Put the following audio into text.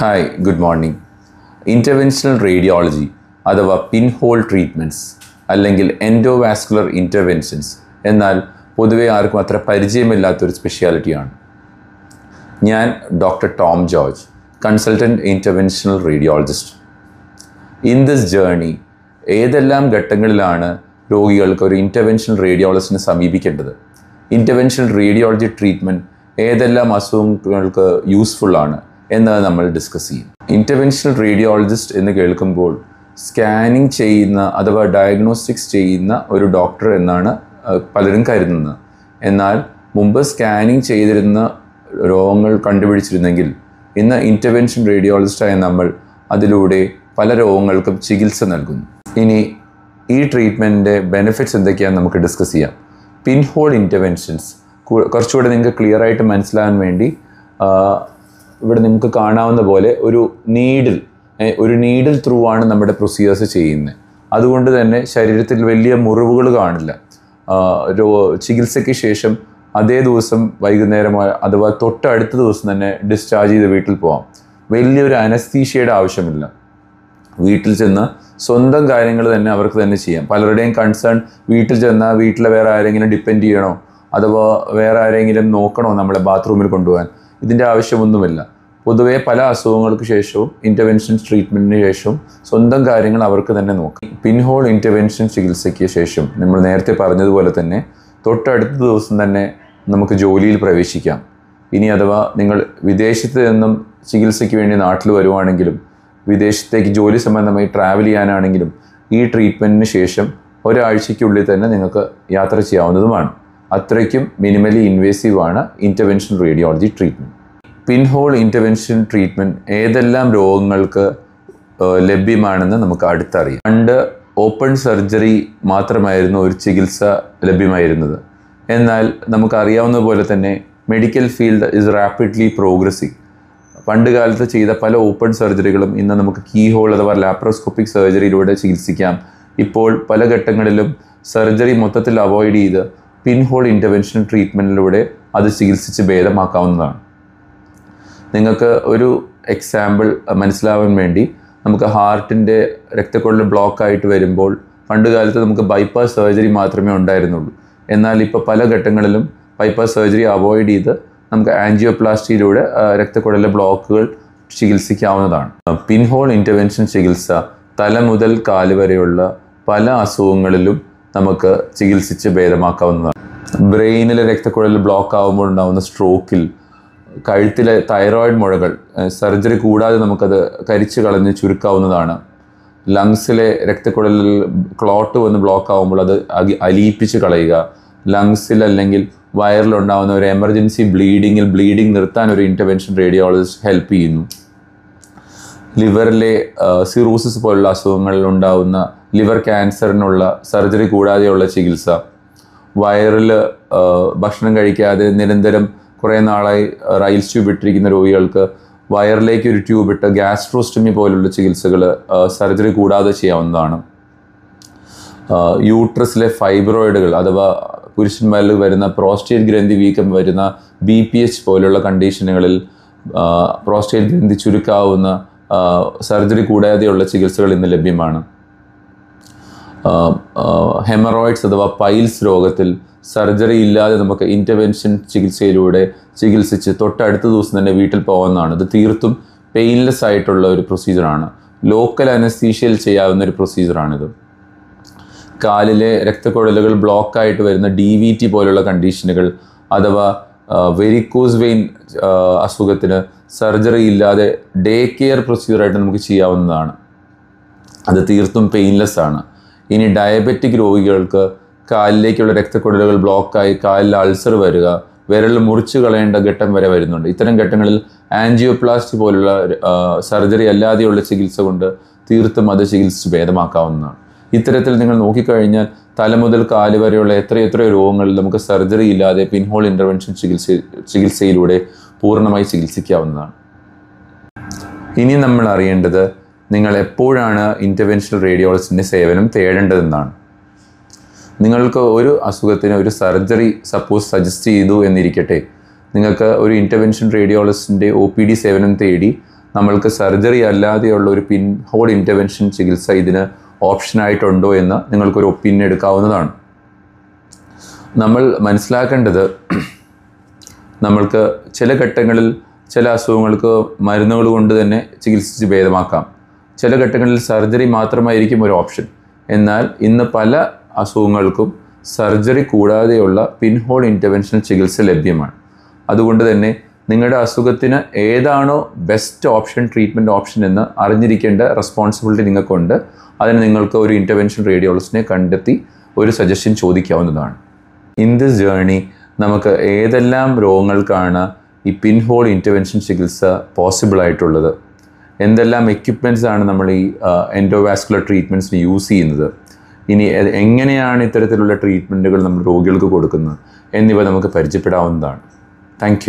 hi good morning interventional radiology അഥവാ pin hole treatments അല്ലെങ്കിൽ endovascular interventions എന്നാൽ പൊതുവേ ആർക്കും അത്ര പരിചയമില്ലാത്തൊരു സ്പെഷ്യാലിറ്റിയാണ് ഞാൻ doctor Tom George consultant interventional radiologist in this journey ഏതെല്ലാം ഘട്ടങ്ങളിലാണ് രോഗികൾക്ക് ഒരു ഇൻ്റർവെൻഷണൽ റേഡിയോളജിസ്റ്റിനെ സമീപിക്കേണ്ടത് ഇൻ്റർവെൻഷണൽ റേഡിയോളജി ട്രീറ്റ്മെൻറ്റ് ഏതെല്ലാം അസുഖങ്ങൾക്ക് യൂസ്ഫുള്ളാണ് എന്നത് നമ്മൾ ഡിസ്കസ് ചെയ്യും ഇൻ്റർവെൻഷണൽ റേഡിയോളജിസ്റ്റ് എന്ന് കേൾക്കുമ്പോൾ സ്കാനിങ് ചെയ്യുന്ന അഥവാ ഡയഗ്നോസ്റ്റിക്സ് ചെയ്യുന്ന ഒരു ഡോക്ടർ എന്നാണ് പലരും കരുതുന്നത് എന്നാൽ മുമ്പ് സ്കാനിങ് ചെയ്തിരുന്ന രോഗങ്ങൾ കണ്ടുപിടിച്ചിരുന്നെങ്കിൽ ഇന്ന് ഇൻ്റർവെൻഷൻ റേഡിയോളജിസ്റ്റായ നമ്മൾ അതിലൂടെ പല രോഗങ്ങൾക്കും ചികിത്സ നൽകുന്നു ഇനി ഈ ട്രീറ്റ്മെൻറ്റിൻ്റെ ബെനിഫിറ്റ്സ് എന്തൊക്കെയാണെന്ന് നമുക്ക് ഡിസ്കസ് ചെയ്യാം പിൻഹോൾ ഇൻ്റർവെൻഷൻസ് കുറച്ചുകൂടെ നിങ്ങൾക്ക് ക്ലിയർ ആയിട്ട് മനസ്സിലാകാൻ വേണ്ടി ഇവിടെ നിങ്ങൾക്ക് കാണാവുന്ന പോലെ ഒരു നീഡിൽ ഒരു നീഡിൽ ത്രൂ ആണ് നമ്മുടെ പ്രൊസീജിയേഴ്സ് ചെയ്യുന്നത് അതുകൊണ്ട് തന്നെ ശരീരത്തിൽ വലിയ മുറിവുകൾ കാണില്ല ചികിത്സയ്ക്ക് ശേഷം അതേ ദിവസം വൈകുന്നേരം അഥവാ തൊട്ടടുത്ത ദിവസം തന്നെ ഡിസ്ചാർജ് ചെയ്ത് വീട്ടിൽ പോകാം വലിയൊരു അനസ്തീഷ്യയുടെ ആവശ്യമില്ല വീട്ടിൽ ചെന്ന് സ്വന്തം കാര്യങ്ങൾ തന്നെ അവർക്ക് തന്നെ ചെയ്യാം പലരുടെയും കൺസേൺ വീട്ടിൽ ചെന്നാൽ വീട്ടിലെ വേറെ ആരെങ്കിലും ഡിപ്പെൻഡ് ചെയ്യണോ അഥവാ വേറെ ആരെങ്കിലും നോക്കണോ നമ്മളെ ബാത്റൂമിൽ കൊണ്ടുപോകാൻ ഇതിൻ്റെ ആവശ്യമൊന്നുമില്ല പൊതുവേ പല അസുഖങ്ങൾക്ക് ശേഷവും ഇൻ്റർവെൻഷൻ ട്രീറ്റ്മെൻറ്റിന് ശേഷവും സ്വന്തം കാര്യങ്ങൾ അവർക്ക് തന്നെ നോക്കാം പിൻഹോൾ ഇൻ്റർവെൻഷൻ ചികിത്സയ്ക്ക് ശേഷം നമ്മൾ നേരത്തെ പറഞ്ഞതുപോലെ തന്നെ തൊട്ടടുത്ത ദിവസം തന്നെ നമുക്ക് ജോലിയിൽ പ്രവേശിക്കാം ഇനി അഥവാ നിങ്ങൾ വിദേശത്ത് നിന്നും ചികിത്സയ്ക്ക് വേണ്ടി നാട്ടിൽ വരുവാണെങ്കിലും വിദേശത്തേക്ക് ജോലി സംബന്ധമായി ട്രാവൽ ചെയ്യാനാണെങ്കിലും ഈ ട്രീറ്റ്മെൻറ്റിന് ശേഷം ഒരാഴ്ചയ്ക്കുള്ളിൽ തന്നെ നിങ്ങൾക്ക് യാത്ര ചെയ്യാവുന്നതുമാണ് അത്രയ്ക്കും മിനിമലി ഇൻവേസീവ് ആണ് intervention radiology treatment pinhole intervention treatment ഏതെല്ലാം രോഗങ്ങൾക്ക് ലഭ്യമാണെന്ന് നമുക്ക് അടുത്തറിയാം പണ്ട് ഓപ്പൺ സർജറി മാത്രമായിരുന്നു ഒരു ചികിത്സ ലഭ്യമായിരുന്നത് എന്നാൽ നമുക്കറിയാവുന്ന പോലെ തന്നെ medical field is rapidly progressing പണ്ട് കാലത്ത് ചെയ്ത പല ഓപ്പൺ സർജറികളും ഇന്ന് നമുക്ക് കീ ഹോൾ അഥവാ ലാപ്രോസ്കോപ്പിക് സർജറിയിലൂടെ ചികിത്സിക്കാം ഇപ്പോൾ പല ഘട്ടങ്ങളിലും സർജറി മൊത്തത്തിൽ അവോയ്ഡ് ചെയ്ത് പിൻഹോൾ ഇൻ്റർവെൻഷൻ ട്രീറ്റ്മെൻറ്റിലൂടെ അത് ചികിത്സിച്ച് ഭേദമാക്കാവുന്നതാണ് നിങ്ങൾക്ക് ഒരു എക്സാമ്പിൾ മനസ്സിലാവാൻ വേണ്ടി നമുക്ക് ഹാർട്ടിൻ്റെ രക്തക്കൊഴൽ ബ്ലോക്കായിട്ട് വരുമ്പോൾ പണ്ട് കാലത്ത് നമുക്ക് ബൈപ്പാസ് സർജറി മാത്രമേ ഉണ്ടായിരുന്നുള്ളൂ എന്നാൽ ഇപ്പോൾ പല ഘട്ടങ്ങളിലും ബൈപ്പാസ് സർജറി അവോയ്ഡ് ചെയ്ത് നമുക്ക് ആൻജിയോപ്ലാസ്റ്റിയിലൂടെ രക്തക്കുഴലിലെ ബ്ലോക്കുകൾ ചികിത്സിക്കാവുന്നതാണ് പിൻഹോൾ ഇൻ്റർവെൻഷൻ ചികിത്സ തല മുതൽ കാല് വരെയുള്ള പല അസുഖങ്ങളിലും നമുക്ക് ചികിത്സിച്ച് ഭേദമാക്കാവുന്നതാണ് ബ്രെയിനിലെ രക്തക്കുഴൽ ബ്ലോക്ക് ആകുമ്പോൾ ഉണ്ടാകുന്ന സ്ട്രോക്കിൽ കഴുത്തിലെ തൈറോയിഡ് മുഴകൾ സർജറി കൂടാതെ നമുക്കത് കരിച്ചു കളഞ്ഞ് ചുരുക്കാവുന്നതാണ് ലങ്സിലെ രക്തക്കുഴലിൽ ക്ലോട്ട് വന്ന് ബ്ലോക്ക് ആകുമ്പോൾ അത് അലിയിപ്പിച്ച് കളയുക ലങ്സിൽ അല്ലെങ്കിൽ വയറിലുണ്ടാകുന്ന ഒരു എമർജൻസി ബ്ലീഡിങ്ങിൽ ബ്ലീഡിംഗ് നിർത്താൻ ഒരു ഇൻ്റർവെൻഷൻ റേഡിയോളജിസ്റ്റ് ഹെൽപ്പ് ചെയ്യുന്നു ലിവറിലെ സിറോസിസ് പോലുള്ള അസുഖങ്ങളിൽ ഉണ്ടാകുന്ന ലിവർ ക്യാൻസറിനുള്ള സർജറി കൂടാതെയുള്ള ചികിത്സ വയറിൽ ഭക്ഷണം കഴിക്കാതെ നിരന്തരം കുറേ നാളായി റൈൽസ് ട്യൂബ് ഇട്ടിരിക്കുന്ന രോഗികൾക്ക് വയറിലേക്ക് ഒരു ട്യൂബ് ഇട്ട് ഗ്യാസ്ട്രോസ്റ്റമി പോലുള്ള ചികിത്സകൾ സർജറി കൂടാതെ ചെയ്യാവുന്നതാണ് യൂട്രസിലെ ഫൈബ്രോയിഡുകൾ അഥവാ പുരുഷന്മാരിൽ വരുന്ന പ്രോസ്റ്റേറ്റ് ഗ്രന്ഥി വീക്കം വരുന്ന ബി പി എച്ച് പോലുള്ള കണ്ടീഷനുകളിൽ പ്രോസ്റ്റേറ്റ് ഗ്രന്ഥി ചുരുക്കാവുന്ന സർജറി കൂടാതെയുള്ള ചികിത്സകൾ ഇന്ന് ലഭ്യമാണ് ഹെമറോയിഡ്സ് അഥവാ പൈൽസ് രോഗത്തിൽ സർജറി ഇല്ലാതെ നമുക്ക് ഇൻ്റർവെൻഷൻ ചികിത്സയിലൂടെ ചികിത്സിച്ച് തൊട്ടടുത്ത ദിവസം തന്നെ വീട്ടിൽ പോകാവുന്നതാണ് ഇത് തീർത്തും പെയിൻലെസ് ആയിട്ടുള്ള ഒരു പ്രൊസീജിയറാണ് ലോക്കൽ അനസ്തീഷ്യയിൽ ചെയ്യാവുന്ന ഒരു പ്രൊസീജിയറാണിത് കാലിലെ രക്തക്കുഴലുകൾ ബ്ലോക്കായിട്ട് വരുന്ന ഡി വി ടി പോലുള്ള കണ്ടീഷനുകൾ അഥവാ വെരിക്കോസ് വെയിൻ അസുഖത്തിന് സർജറി ഇല്ലാതെ ഡേ കെയർ പ്രൊസീജിയറായിട്ട് നമുക്ക് ചെയ്യാവുന്നതാണ് അത് തീർത്തും പെയിൻലെസ് ആണ് ഇനി ഡയബറ്റിക് രോഗികൾക്ക് കാലിലേക്കുള്ള രക്തക്കുഴലുകൾ ബ്ലോക്കായി കാലിൽ അൾസർ വരിക വിരൽ മുറിച്ചു കളയേണ്ട ഘട്ടം വരെ വരുന്നുണ്ട് ഇത്തരം ഘട്ടങ്ങളിൽ ആൻജിയോപ്ലാസ്റ്റി പോലുള്ള സർജറി അല്ലാതെയുള്ള ചികിത്സ കൊണ്ട് തീർത്തും അത് ചികിത്സിച്ച് ഭേദമാക്കാവുന്നതാണ് ഇത്തരത്തിൽ നിങ്ങൾ നോക്കിക്കഴിഞ്ഞാൽ തല മുതൽ കാല് വരെയുള്ള എത്രയെത്രയോ രോഗങ്ങളിൽ നമുക്ക് സർജറി ഇല്ലാതെ പിൻഹോൾ ഇൻ്റർവെൻഷൻ ചികിത്സ ചികിത്സയിലൂടെ പൂർണ്ണമായി ചികിത്സിക്കാവുന്നതാണ് ഇനി നമ്മൾ അറിയേണ്ടത് നിങ്ങൾ എപ്പോഴാണ് ഇൻ്റർവെൻഷണൽ റേഡിയോളജിസ്റ്റിൻ്റെ സേവനം തേടേണ്ടതെന്നാണ് നിങ്ങൾക്ക് ഒരു അസുഖത്തിന് ഒരു സർജറി സപ്പോസ് സജസ്റ്റ് ചെയ്തു എന്നിരിക്കട്ടെ നിങ്ങൾക്ക് ഒരു ഇൻ്റർവെൻഷൻ റേഡിയോളജിസ്റ്റിൻ്റെ ഒ പി ഡി സേവനം തേടി നമ്മൾക്ക് സർജറി അല്ലാതെയുള്ള ഒരു പിൻ ഹോൾ ഇൻ്റർവെൻഷൻ ചികിത്സ ഇതിന് ഓപ്ഷനായിട്ടുണ്ടോ എന്ന് നിങ്ങൾക്കൊരു ഒപ്പീനിയൻ എടുക്കാവുന്നതാണ് നമ്മൾ മനസ്സിലാക്കേണ്ടത് നമ്മൾക്ക് ചില ഘട്ടങ്ങളിൽ ചില അസുഖങ്ങൾക്ക് മരുന്നുകൾ കൊണ്ട് തന്നെ ചികിത്സിച്ച് ഭേദമാക്കാം ചില ഘട്ടങ്ങളിൽ സർജറി മാത്രമായിരിക്കും ഒരു ഓപ്ഷൻ എന്നാൽ ഇന്ന് പല അസുഖങ്ങൾക്കും സർജറി കൂടാതെയുള്ള പിൻഹോൾ ഇൻ്റർവെൻഷൻ ചികിത്സ ലഭ്യമാണ് അതുകൊണ്ട് തന്നെ നിങ്ങളുടെ അസുഖത്തിന് ഏതാണോ ബെസ്റ്റ് ഓപ്ഷൻ ട്രീറ്റ്മെൻറ്റ് ഓപ്ഷൻ എന്ന് അറിഞ്ഞിരിക്കേണ്ട റെസ്പോൺസിബിലിറ്റി നിങ്ങൾക്കുണ്ട് അതിന് നിങ്ങൾക്ക് ഒരു ഇൻ്റർവെൻഷൻ റേഡിയോളജിസ്റ്റിനെ കണ്ടെത്തി ഒരു സജഷൻ ചോദിക്കാവുന്നതാണ് ഇൻ ദിസ് ജേർണി നമുക്ക് ഏതെല്ലാം രോഗങ്ങൾക്കാണ് ഈ പിൻഹോൾ ഇൻ്റർവെൻഷൻ ചികിത്സ പോസിബിൾ ആയിട്ടുള്ളത് എന്തെല്ലാം എക്യുപ്മെൻറ്റ്സ് ആണ് നമ്മൾ ഈ എൻഡോവാസ്കുലർ ട്രീറ്റ്മെൻറ്റ്സിന് യൂസ് ചെയ്യുന്നത് ഇനി എങ്ങനെയാണ് ഇത്തരത്തിലുള്ള ട്രീറ്റ്മെൻറ്റുകൾ നമ്മൾ രോഗികൾക്ക് കൊടുക്കുന്നത് എന്നിവ നമുക്ക് പരിചയപ്പെടാവുന്നതാണ് താങ്ക്